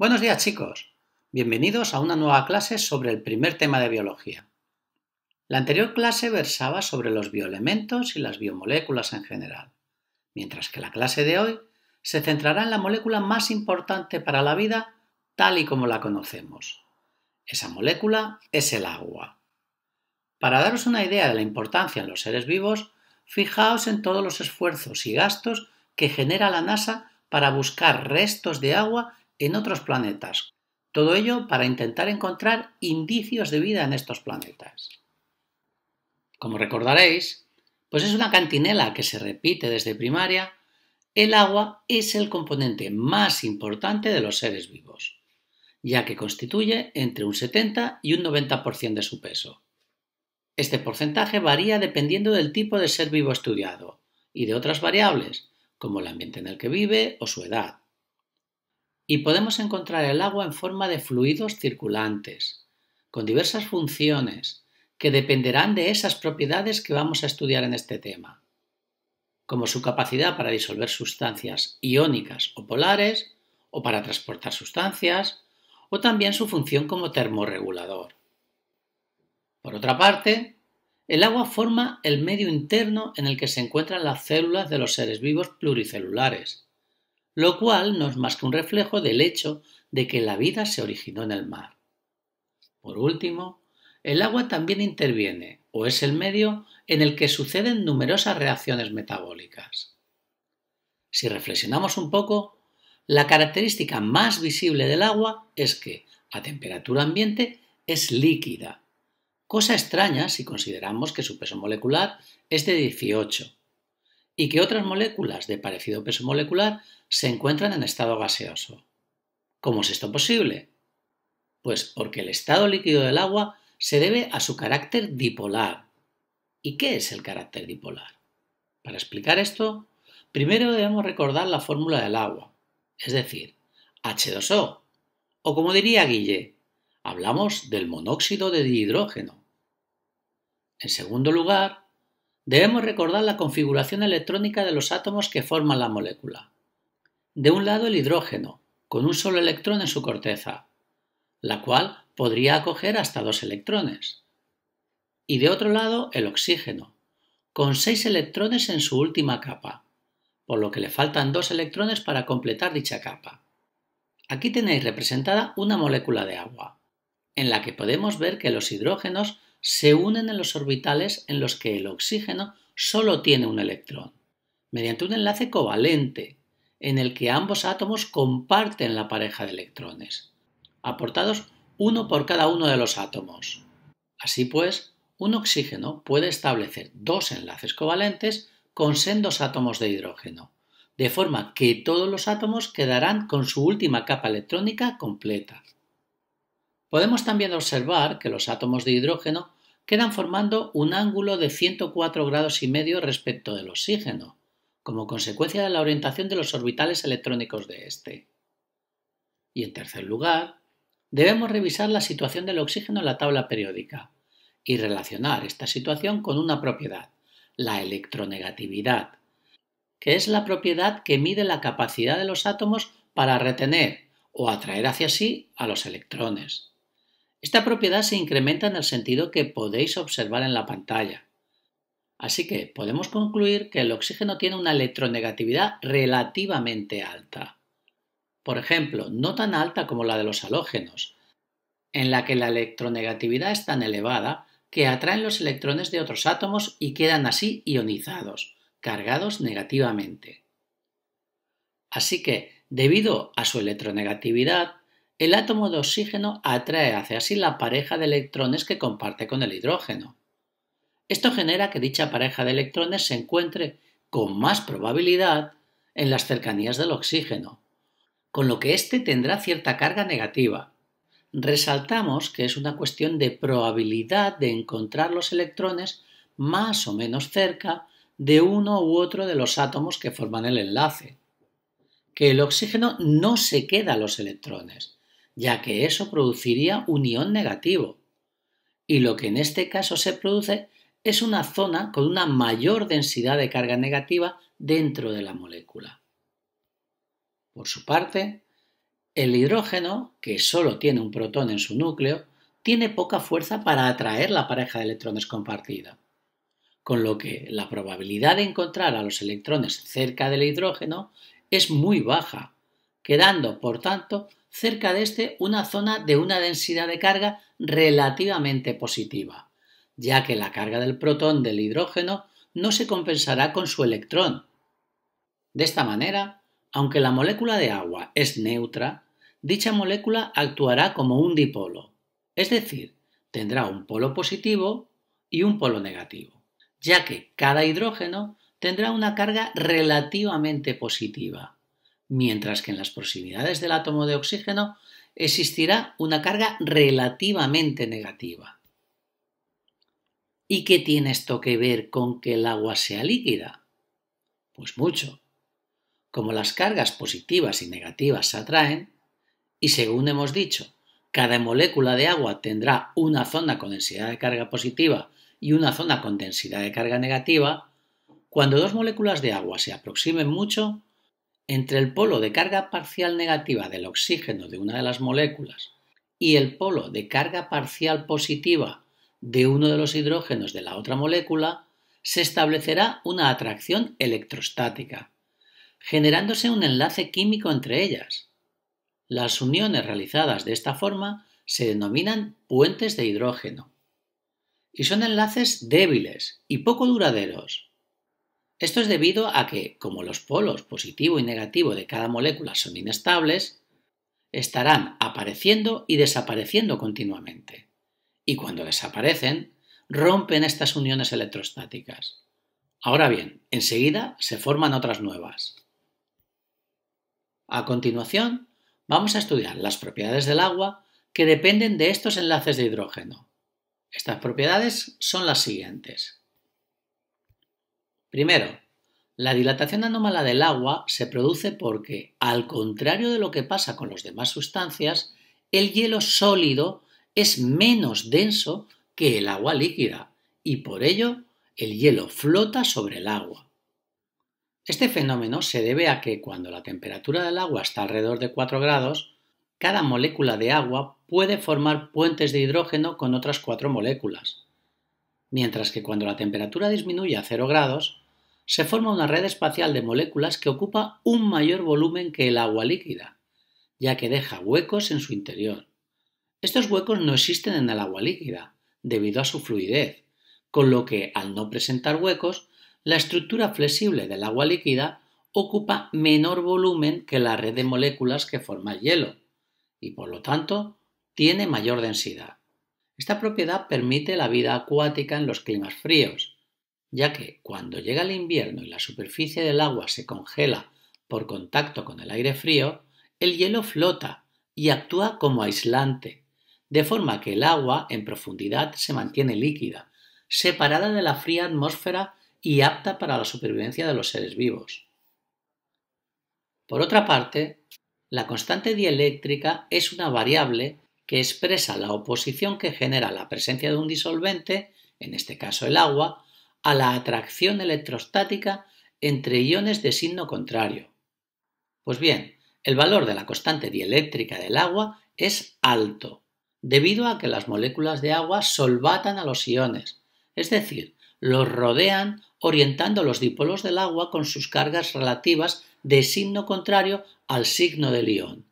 Buenos días chicos, bienvenidos a una nueva clase sobre el primer tema de biología. La anterior clase versaba sobre los bioelementos y las biomoléculas en general, mientras que la clase de hoy se centrará en la molécula más importante para la vida tal y como la conocemos. Esa molécula es el agua. Para daros una idea de la importancia en los seres vivos, fijaos en todos los esfuerzos y gastos que genera la NASA para buscar restos de agua en otros planetas. Todo ello para intentar encontrar indicios de vida en estos planetas. Como recordaréis, pues es una cantinela que se repite desde primaria, el agua es el componente más importante de los seres vivos, ya que constituye entre un 70 y un 90% de su peso. Este porcentaje varía dependiendo del tipo de ser vivo estudiado y de otras variables, como el ambiente en el que vive o su edad y podemos encontrar el agua en forma de fluidos circulantes, con diversas funciones que dependerán de esas propiedades que vamos a estudiar en este tema, como su capacidad para disolver sustancias iónicas o polares, o para transportar sustancias, o también su función como termorregulador. Por otra parte, el agua forma el medio interno en el que se encuentran las células de los seres vivos pluricelulares, lo cual no es más que un reflejo del hecho de que la vida se originó en el mar. Por último, el agua también interviene, o es el medio en el que suceden numerosas reacciones metabólicas. Si reflexionamos un poco, la característica más visible del agua es que, a temperatura ambiente, es líquida, cosa extraña si consideramos que su peso molecular es de 18, y que otras moléculas de parecido peso molecular se encuentran en estado gaseoso. ¿Cómo es esto posible? Pues porque el estado líquido del agua se debe a su carácter dipolar. ¿Y qué es el carácter dipolar? Para explicar esto, primero debemos recordar la fórmula del agua, es decir, H2O, o como diría Guille, hablamos del monóxido de dihidrógeno. En segundo lugar, Debemos recordar la configuración electrónica de los átomos que forman la molécula. De un lado el hidrógeno, con un solo electrón en su corteza, la cual podría acoger hasta dos electrones. Y de otro lado el oxígeno, con seis electrones en su última capa, por lo que le faltan dos electrones para completar dicha capa. Aquí tenéis representada una molécula de agua, en la que podemos ver que los hidrógenos se unen en los orbitales en los que el oxígeno solo tiene un electrón, mediante un enlace covalente, en el que ambos átomos comparten la pareja de electrones, aportados uno por cada uno de los átomos. Así pues, un oxígeno puede establecer dos enlaces covalentes con sendos átomos de hidrógeno, de forma que todos los átomos quedarán con su última capa electrónica completa. Podemos también observar que los átomos de hidrógeno quedan formando un ángulo de 104 grados y medio respecto del oxígeno, como consecuencia de la orientación de los orbitales electrónicos de este. Y en tercer lugar, debemos revisar la situación del oxígeno en la tabla periódica y relacionar esta situación con una propiedad, la electronegatividad, que es la propiedad que mide la capacidad de los átomos para retener o atraer hacia sí a los electrones. Esta propiedad se incrementa en el sentido que podéis observar en la pantalla. Así que podemos concluir que el oxígeno tiene una electronegatividad relativamente alta. Por ejemplo, no tan alta como la de los halógenos, en la que la electronegatividad es tan elevada que atraen los electrones de otros átomos y quedan así ionizados, cargados negativamente. Así que, debido a su electronegatividad, el átomo de oxígeno atrae hacia sí la pareja de electrones que comparte con el hidrógeno. Esto genera que dicha pareja de electrones se encuentre con más probabilidad en las cercanías del oxígeno, con lo que éste tendrá cierta carga negativa. Resaltamos que es una cuestión de probabilidad de encontrar los electrones más o menos cerca de uno u otro de los átomos que forman el enlace. Que el oxígeno no se queda a los electrones, ya que eso produciría un ión negativo. Y lo que en este caso se produce es una zona con una mayor densidad de carga negativa dentro de la molécula. Por su parte, el hidrógeno, que solo tiene un protón en su núcleo, tiene poca fuerza para atraer la pareja de electrones compartida, con lo que la probabilidad de encontrar a los electrones cerca del hidrógeno es muy baja, quedando, por tanto, cerca de este una zona de una densidad de carga relativamente positiva, ya que la carga del protón del hidrógeno no se compensará con su electrón. De esta manera, aunque la molécula de agua es neutra, dicha molécula actuará como un dipolo, es decir, tendrá un polo positivo y un polo negativo, ya que cada hidrógeno tendrá una carga relativamente positiva mientras que en las proximidades del átomo de oxígeno existirá una carga relativamente negativa. ¿Y qué tiene esto que ver con que el agua sea líquida? Pues mucho. Como las cargas positivas y negativas se atraen, y según hemos dicho, cada molécula de agua tendrá una zona con densidad de carga positiva y una zona con densidad de carga negativa, cuando dos moléculas de agua se aproximen mucho, entre el polo de carga parcial negativa del oxígeno de una de las moléculas y el polo de carga parcial positiva de uno de los hidrógenos de la otra molécula, se establecerá una atracción electrostática, generándose un enlace químico entre ellas. Las uniones realizadas de esta forma se denominan puentes de hidrógeno y son enlaces débiles y poco duraderos esto es debido a que, como los polos positivo y negativo de cada molécula son inestables, estarán apareciendo y desapareciendo continuamente. Y cuando desaparecen, rompen estas uniones electrostáticas. Ahora bien, enseguida se forman otras nuevas. A continuación, vamos a estudiar las propiedades del agua que dependen de estos enlaces de hidrógeno. Estas propiedades son las siguientes. Primero, la dilatación anómala del agua se produce porque, al contrario de lo que pasa con las demás sustancias, el hielo sólido es menos denso que el agua líquida y por ello el hielo flota sobre el agua. Este fenómeno se debe a que cuando la temperatura del agua está alrededor de 4 grados, cada molécula de agua puede formar puentes de hidrógeno con otras cuatro moléculas, mientras que cuando la temperatura disminuye a 0 grados, se forma una red espacial de moléculas que ocupa un mayor volumen que el agua líquida, ya que deja huecos en su interior. Estos huecos no existen en el agua líquida, debido a su fluidez, con lo que, al no presentar huecos, la estructura flexible del agua líquida ocupa menor volumen que la red de moléculas que forma el hielo, y por lo tanto tiene mayor densidad. Esta propiedad permite la vida acuática en los climas fríos, ya que cuando llega el invierno y la superficie del agua se congela por contacto con el aire frío, el hielo flota y actúa como aislante, de forma que el agua en profundidad se mantiene líquida, separada de la fría atmósfera y apta para la supervivencia de los seres vivos. Por otra parte, la constante dieléctrica es una variable que expresa la oposición que genera la presencia de un disolvente, en este caso el agua, a la atracción electrostática entre iones de signo contrario. Pues bien, el valor de la constante dieléctrica del agua es alto, debido a que las moléculas de agua solvatan a los iones, es decir, los rodean orientando los dipolos del agua con sus cargas relativas de signo contrario al signo del ion,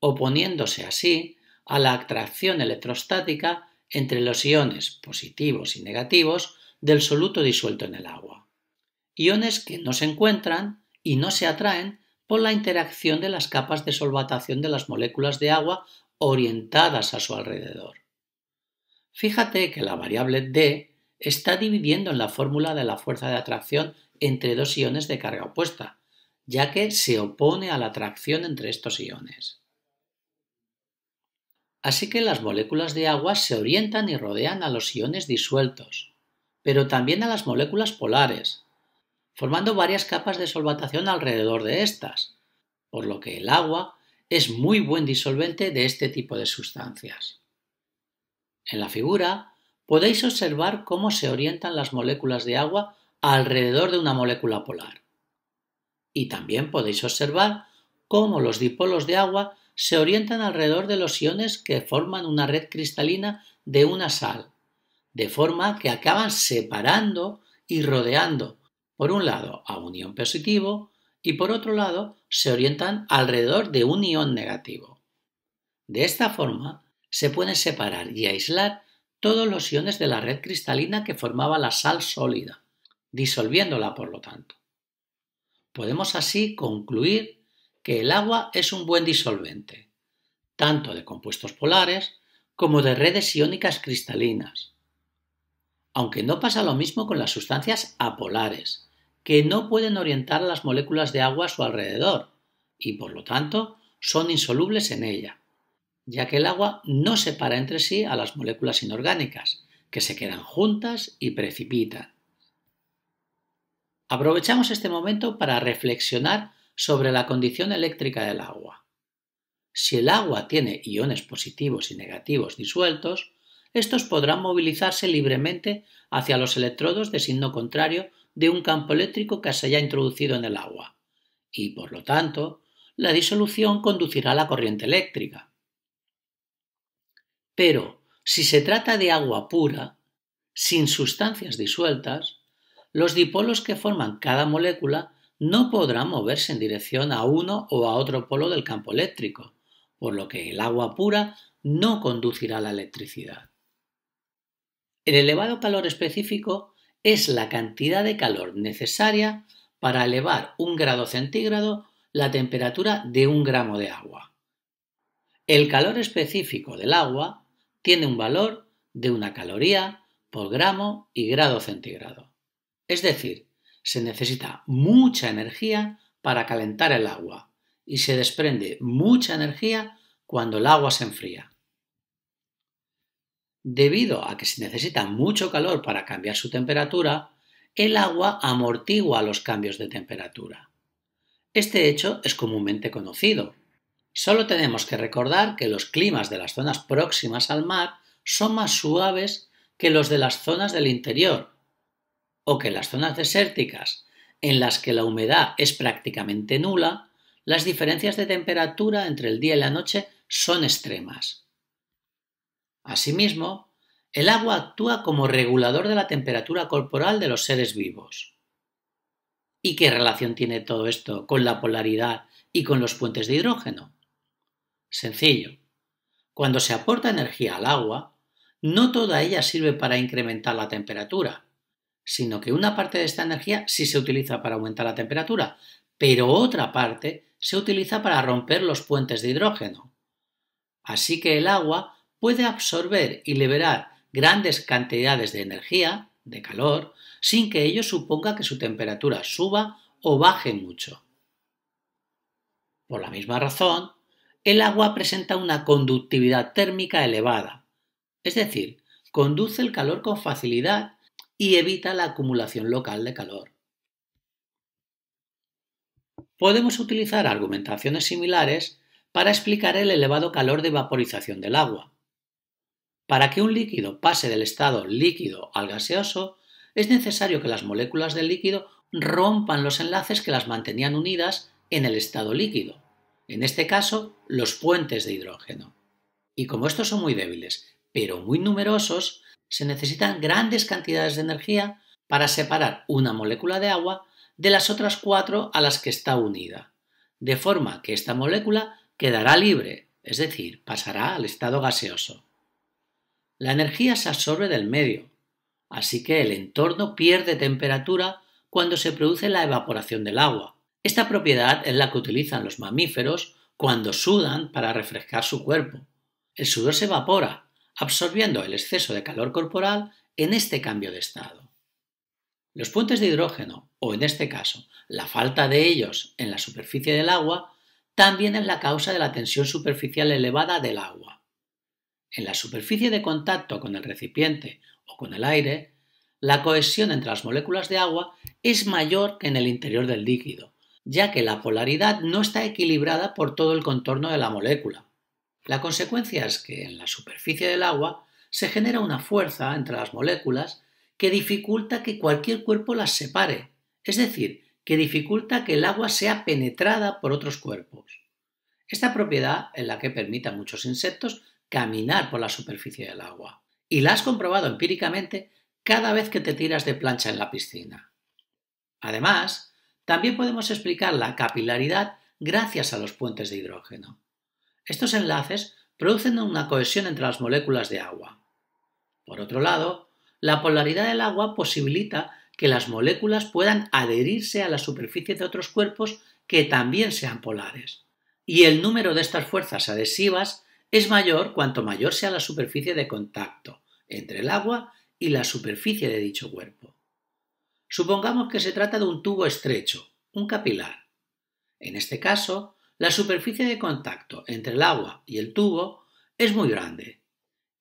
oponiéndose así a la atracción electrostática entre los iones positivos y negativos del soluto disuelto en el agua. Iones que no se encuentran y no se atraen por la interacción de las capas de solvatación de las moléculas de agua orientadas a su alrededor. Fíjate que la variable D está dividiendo en la fórmula de la fuerza de atracción entre dos iones de carga opuesta, ya que se opone a la atracción entre estos iones. Así que las moléculas de agua se orientan y rodean a los iones disueltos, pero también a las moléculas polares, formando varias capas de solvatación alrededor de estas, por lo que el agua es muy buen disolvente de este tipo de sustancias. En la figura podéis observar cómo se orientan las moléculas de agua alrededor de una molécula polar. Y también podéis observar cómo los dipolos de agua se orientan alrededor de los iones que forman una red cristalina de una sal, de forma que acaban separando y rodeando, por un lado, a un ion positivo y por otro lado, se orientan alrededor de un ion negativo. De esta forma, se pueden separar y aislar todos los iones de la red cristalina que formaba la sal sólida, disolviéndola por lo tanto. Podemos así concluir que el agua es un buen disolvente, tanto de compuestos polares como de redes iónicas cristalinas. Aunque no pasa lo mismo con las sustancias apolares, que no pueden orientar las moléculas de agua a su alrededor y por lo tanto son insolubles en ella, ya que el agua no separa entre sí a las moléculas inorgánicas, que se quedan juntas y precipitan. Aprovechamos este momento para reflexionar sobre la condición eléctrica del agua. Si el agua tiene iones positivos y negativos disueltos, estos podrán movilizarse libremente hacia los electrodos de signo contrario de un campo eléctrico que se haya introducido en el agua, y por lo tanto, la disolución conducirá la corriente eléctrica. Pero, si se trata de agua pura, sin sustancias disueltas, los dipolos que forman cada molécula no podrá moverse en dirección a uno o a otro polo del campo eléctrico, por lo que el agua pura no conducirá la electricidad. El elevado calor específico es la cantidad de calor necesaria para elevar un grado centígrado la temperatura de un gramo de agua. El calor específico del agua tiene un valor de una caloría por gramo y grado centígrado. Es decir, se necesita mucha energía para calentar el agua y se desprende mucha energía cuando el agua se enfría. Debido a que se necesita mucho calor para cambiar su temperatura, el agua amortigua los cambios de temperatura. Este hecho es comúnmente conocido. Solo tenemos que recordar que los climas de las zonas próximas al mar son más suaves que los de las zonas del interior, o que en las zonas desérticas, en las que la humedad es prácticamente nula, las diferencias de temperatura entre el día y la noche son extremas. Asimismo, el agua actúa como regulador de la temperatura corporal de los seres vivos. ¿Y qué relación tiene todo esto con la polaridad y con los puentes de hidrógeno? Sencillo. Cuando se aporta energía al agua, no toda ella sirve para incrementar la temperatura, sino que una parte de esta energía sí se utiliza para aumentar la temperatura, pero otra parte se utiliza para romper los puentes de hidrógeno. Así que el agua puede absorber y liberar grandes cantidades de energía, de calor, sin que ello suponga que su temperatura suba o baje mucho. Por la misma razón, el agua presenta una conductividad térmica elevada, es decir, conduce el calor con facilidad y evita la acumulación local de calor. Podemos utilizar argumentaciones similares para explicar el elevado calor de vaporización del agua. Para que un líquido pase del estado líquido al gaseoso, es necesario que las moléculas del líquido rompan los enlaces que las mantenían unidas en el estado líquido, en este caso los puentes de hidrógeno. Y como estos son muy débiles, pero muy numerosos, se necesitan grandes cantidades de energía para separar una molécula de agua de las otras cuatro a las que está unida, de forma que esta molécula quedará libre, es decir, pasará al estado gaseoso. La energía se absorbe del medio, así que el entorno pierde temperatura cuando se produce la evaporación del agua. Esta propiedad es la que utilizan los mamíferos cuando sudan para refrescar su cuerpo. El sudor se evapora, absorbiendo el exceso de calor corporal en este cambio de estado. Los puentes de hidrógeno, o en este caso, la falta de ellos en la superficie del agua, también es la causa de la tensión superficial elevada del agua. En la superficie de contacto con el recipiente o con el aire, la cohesión entre las moléculas de agua es mayor que en el interior del líquido, ya que la polaridad no está equilibrada por todo el contorno de la molécula, la consecuencia es que en la superficie del agua se genera una fuerza entre las moléculas que dificulta que cualquier cuerpo las separe, es decir, que dificulta que el agua sea penetrada por otros cuerpos. Esta propiedad es la que permite a muchos insectos caminar por la superficie del agua. Y la has comprobado empíricamente cada vez que te tiras de plancha en la piscina. Además, también podemos explicar la capilaridad gracias a los puentes de hidrógeno. Estos enlaces producen una cohesión entre las moléculas de agua. Por otro lado, la polaridad del agua posibilita que las moléculas puedan adherirse a la superficie de otros cuerpos que también sean polares. Y el número de estas fuerzas adhesivas es mayor cuanto mayor sea la superficie de contacto entre el agua y la superficie de dicho cuerpo. Supongamos que se trata de un tubo estrecho, un capilar. En este caso, la superficie de contacto entre el agua y el tubo es muy grande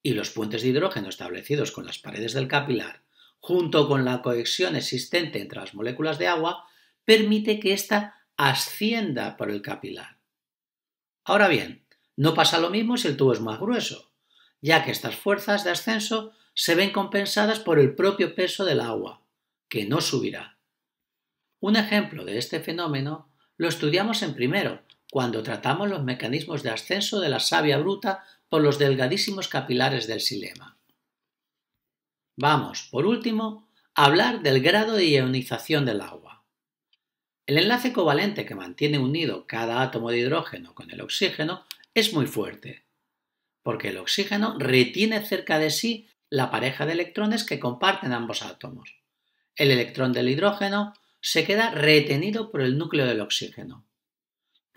y los puentes de hidrógeno establecidos con las paredes del capilar, junto con la cohesión existente entre las moléculas de agua, permite que ésta ascienda por el capilar. Ahora bien, no pasa lo mismo si el tubo es más grueso, ya que estas fuerzas de ascenso se ven compensadas por el propio peso del agua, que no subirá. Un ejemplo de este fenómeno lo estudiamos en primero, cuando tratamos los mecanismos de ascenso de la savia bruta por los delgadísimos capilares del silema. Vamos, por último, a hablar del grado de ionización del agua. El enlace covalente que mantiene unido cada átomo de hidrógeno con el oxígeno es muy fuerte, porque el oxígeno retiene cerca de sí la pareja de electrones que comparten ambos átomos. El electrón del hidrógeno se queda retenido por el núcleo del oxígeno.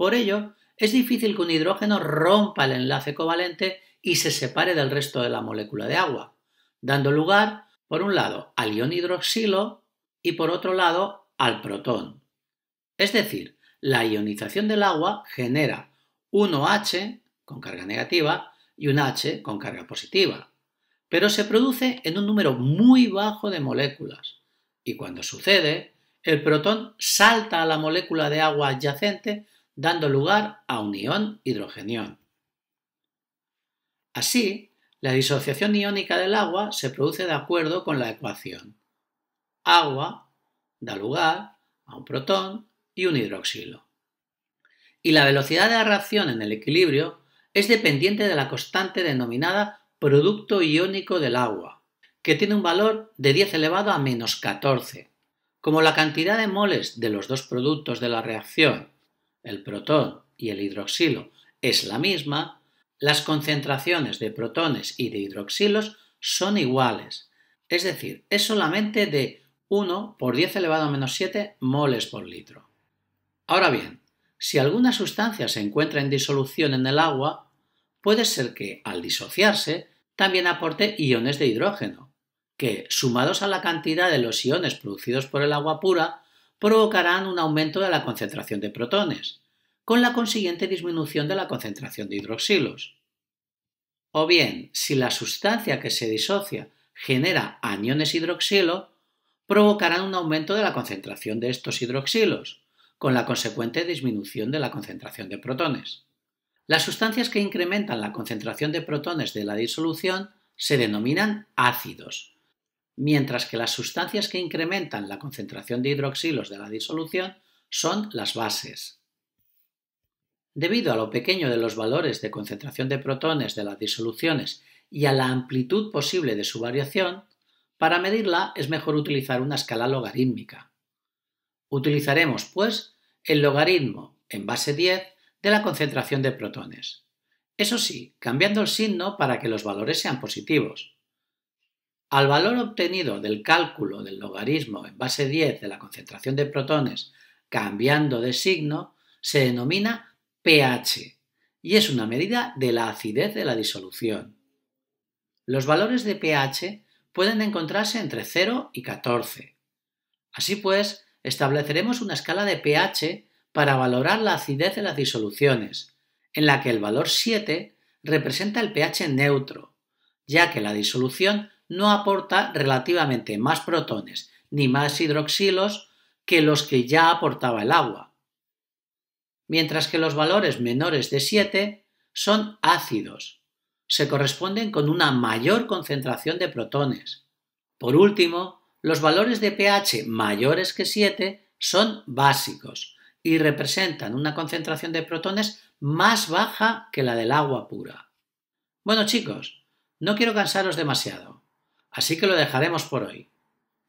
Por ello, es difícil que un hidrógeno rompa el enlace covalente y se separe del resto de la molécula de agua, dando lugar, por un lado, al ion hidroxilo y por otro lado, al protón. Es decir, la ionización del agua genera un OH con carga negativa y un H con carga positiva, pero se produce en un número muy bajo de moléculas. Y cuando sucede, el protón salta a la molécula de agua adyacente dando lugar a un ion hidrogenión. Así, la disociación iónica del agua se produce de acuerdo con la ecuación. Agua da lugar a un protón y un hidroxilo. Y la velocidad de la reacción en el equilibrio es dependiente de la constante denominada producto iónico del agua, que tiene un valor de 10 elevado a menos 14. Como la cantidad de moles de los dos productos de la reacción el protón y el hidroxilo es la misma, las concentraciones de protones y de hidroxilos son iguales, es decir, es solamente de 1 por 10 elevado a menos 7 moles por litro. Ahora bien, si alguna sustancia se encuentra en disolución en el agua, puede ser que, al disociarse, también aporte iones de hidrógeno, que, sumados a la cantidad de los iones producidos por el agua pura, provocarán un aumento de la concentración de protones, con la consiguiente disminución de la concentración de hidroxilos. O bien, si la sustancia que se disocia genera aniones hidroxilo, provocarán un aumento de la concentración de estos hidroxilos, con la consecuente disminución de la concentración de protones. Las sustancias que incrementan la concentración de protones de la disolución se denominan ácidos, mientras que las sustancias que incrementan la concentración de hidroxilos de la disolución son las bases. Debido a lo pequeño de los valores de concentración de protones de las disoluciones y a la amplitud posible de su variación, para medirla es mejor utilizar una escala logarítmica. Utilizaremos, pues, el logaritmo en base 10 de la concentración de protones. Eso sí, cambiando el signo para que los valores sean positivos. Al valor obtenido del cálculo del logaritmo en base 10 de la concentración de protones cambiando de signo se denomina pH y es una medida de la acidez de la disolución. Los valores de pH pueden encontrarse entre 0 y 14. Así pues, estableceremos una escala de pH para valorar la acidez de las disoluciones, en la que el valor 7 representa el pH neutro, ya que la disolución no aporta relativamente más protones ni más hidroxilos que los que ya aportaba el agua. Mientras que los valores menores de 7 son ácidos, se corresponden con una mayor concentración de protones. Por último, los valores de pH mayores que 7 son básicos y representan una concentración de protones más baja que la del agua pura. Bueno chicos, no quiero cansaros demasiado. Así que lo dejaremos por hoy.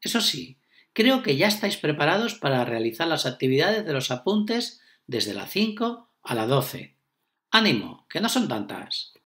Eso sí, creo que ya estáis preparados para realizar las actividades de los apuntes desde las 5 a las 12. Ánimo, que no son tantas.